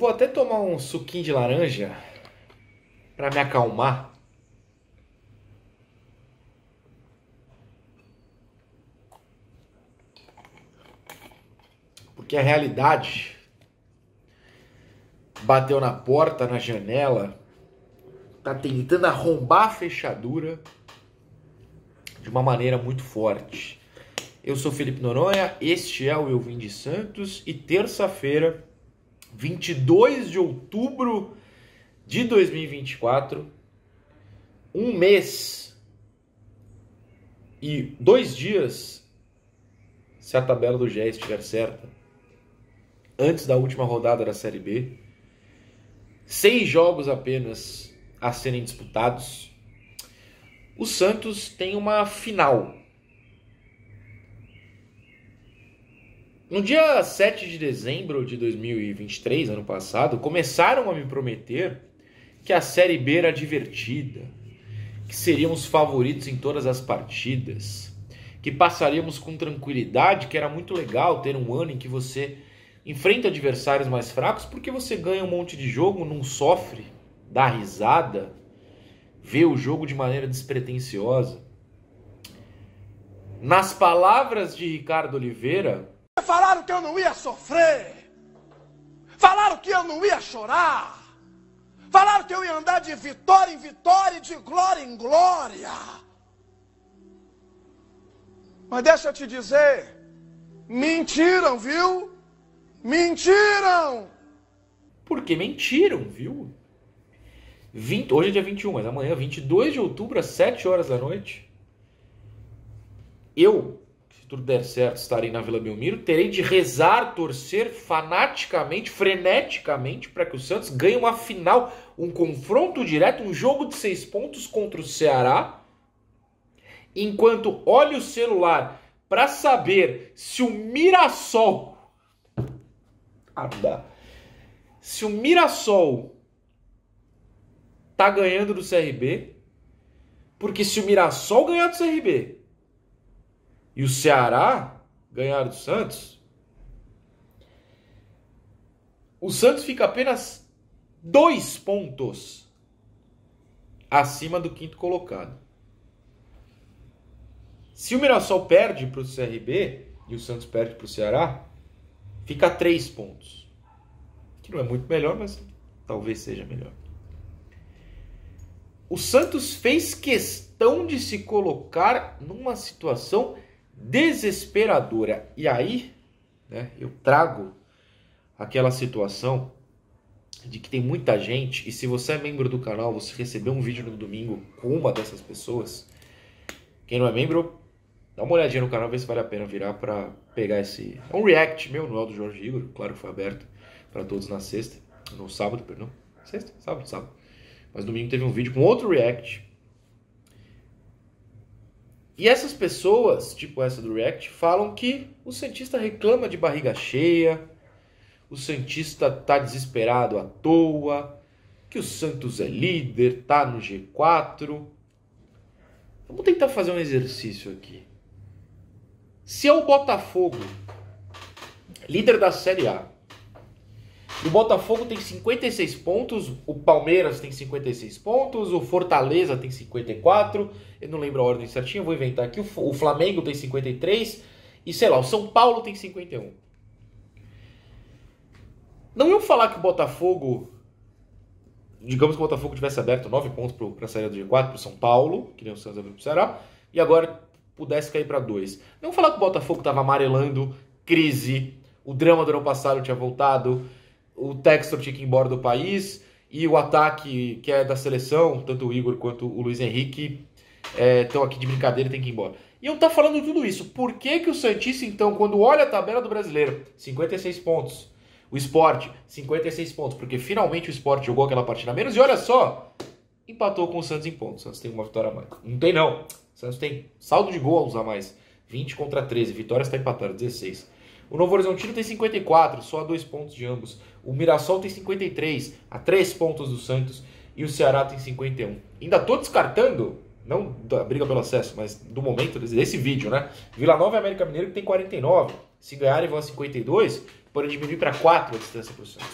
vou até tomar um suquinho de laranja para me acalmar. Porque a realidade bateu na porta, na janela, tá tentando arrombar a fechadura de uma maneira muito forte. Eu sou Felipe Noronha, este é o Eu Vim de Santos e terça-feira 22 de outubro de 2024, um mês e dois dias, se a tabela do GE estiver certa, antes da última rodada da Série B, seis jogos apenas a serem disputados, o Santos tem uma final No dia 7 de dezembro de 2023, ano passado, começaram a me prometer que a Série B era divertida, que seríamos favoritos em todas as partidas, que passaríamos com tranquilidade, que era muito legal ter um ano em que você enfrenta adversários mais fracos porque você ganha um monte de jogo, não sofre, dá risada, vê o jogo de maneira despretensiosa. Nas palavras de Ricardo Oliveira, falaram que eu não ia sofrer. Falaram que eu não ia chorar. Falaram que eu ia andar de vitória em vitória e de glória em glória. Mas deixa eu te dizer, mentiram, viu? Mentiram! Porque mentiram, viu? 20, hoje é dia 21, mas amanhã, 22 de outubro, às 7 horas da noite, eu tudo der certo, estarei na Vila Belmiro, terei de rezar, torcer fanaticamente, freneticamente, para que o Santos ganhe uma final, um confronto direto, um jogo de seis pontos contra o Ceará. Enquanto olho o celular para saber se o Mirassol. Ah, se o Mirassol tá ganhando do CRB, porque se o Mirassol ganhar do CRB, e o Ceará ganharam do Santos, o Santos fica apenas dois pontos acima do quinto colocado. Se o Mirassol perde para o CRB e o Santos perde para o Ceará, fica três pontos. Que não é muito melhor, mas talvez seja melhor. O Santos fez questão de se colocar numa situação desesperadora. E aí, né, eu trago aquela situação de que tem muita gente, e se você é membro do canal, você recebeu um vídeo no domingo com uma dessas pessoas. Quem não é membro, dá uma olhadinha no canal, vê se vale a pena virar para pegar esse. É um react meu, não é do Jorge Igor, claro que foi aberto para todos na sexta, no sábado, perdão. Sexta? Sábado, sábado. Mas domingo teve um vídeo com outro react e essas pessoas, tipo essa do React, falam que o Santista reclama de barriga cheia, o Santista tá desesperado à toa, que o Santos é líder, tá no G4. Vamos tentar fazer um exercício aqui. Se é o Botafogo, líder da Série A, o Botafogo tem 56 pontos, o Palmeiras tem 56 pontos, o Fortaleza tem 54, eu não lembro a ordem certinha, vou inventar aqui. O Flamengo tem 53 e sei lá, o São Paulo tem 51. Não iam falar que o Botafogo, digamos que o Botafogo tivesse aberto 9 pontos para a saída do G4 para o São Paulo, que nem o Santos abriu para o Ceará, e agora pudesse cair para 2. Não falar que o Botafogo estava amarelando, crise, o drama do ano passado tinha voltado o Textor tinha que ir embora do país e o ataque que é da seleção, tanto o Igor quanto o Luiz Henrique estão é, aqui de brincadeira tem que ir embora. E eu tá falando tudo isso. Por que, que o Santista, então, quando olha a tabela do brasileiro, 56 pontos. O esporte, 56 pontos, porque finalmente o esporte jogou aquela partida menos. E olha só, empatou com o Santos em pontos. O Santos tem uma vitória a mais. Não tem, não. O Santos tem saldo de gols a mais. 20 contra 13. Vitória está empatando, 16. O Novo Horizontino tem 54, só a dois pontos de ambos. O Mirassol tem 53, a três pontos do Santos. E o Ceará tem 51. Ainda estou descartando, não da briga pelo acesso, mas do momento desse vídeo, né? Vila Nova e América Mineiro que tem 49. Se ganharem vão a 52, podem diminuir para 4 a distância para o Santos.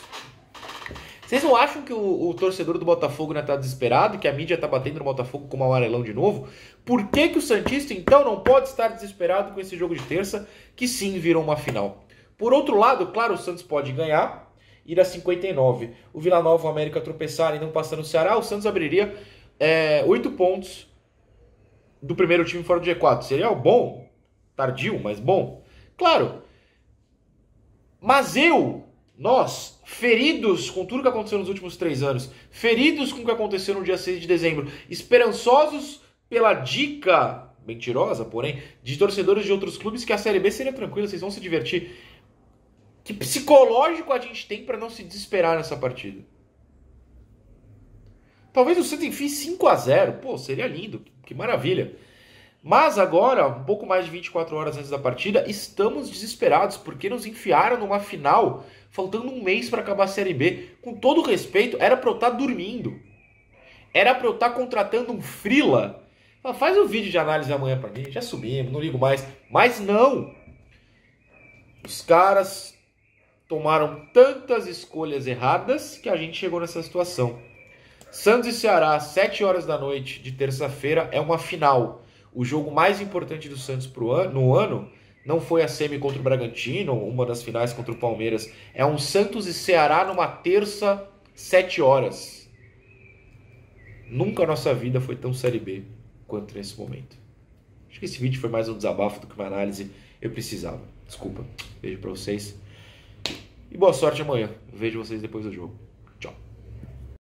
Vocês não acham que o, o torcedor do Botafogo né, tá desesperado, que a mídia tá batendo no Botafogo como amarelão de novo? Por que, que o Santista então não pode estar desesperado com esse jogo de terça, que sim virou uma final? Por outro lado, claro, o Santos pode ganhar, ir a 59. O Vila Nova e o América tropeçarem, não passando o Ceará, o Santos abriria é, 8 pontos do primeiro time fora do G4. Seria bom, tardio, mas bom. Claro. Mas eu nós, feridos com tudo que aconteceu nos últimos três anos, feridos com o que aconteceu no dia 6 de dezembro, esperançosos pela dica, mentirosa, porém, de torcedores de outros clubes que a Série B seria tranquila, vocês vão se divertir. Que psicológico a gente tem para não se desesperar nessa partida? Talvez o Santos enfie 5 a 0 Pô, seria lindo, que maravilha. Mas agora, um pouco mais de 24 horas antes da partida, estamos desesperados porque nos enfiaram numa final, faltando um mês para acabar a Série B. Com todo respeito, era para eu estar tá dormindo. Era para eu estar tá contratando um frila. Fala, faz um vídeo de análise amanhã para mim, já subimos, não ligo mais. Mas não! Os caras tomaram tantas escolhas erradas que a gente chegou nessa situação. Santos e Ceará, 7 horas da noite de terça-feira, é uma final o jogo mais importante do Santos pro ano, no ano não foi a semi contra o Bragantino, uma das finais contra o Palmeiras. É um Santos e Ceará numa terça, 7 horas. Nunca a nossa vida foi tão Série B quanto nesse momento. Acho que esse vídeo foi mais um desabafo do que uma análise. Eu precisava. Desculpa. Beijo pra vocês. E boa sorte amanhã. vejo vocês depois do jogo.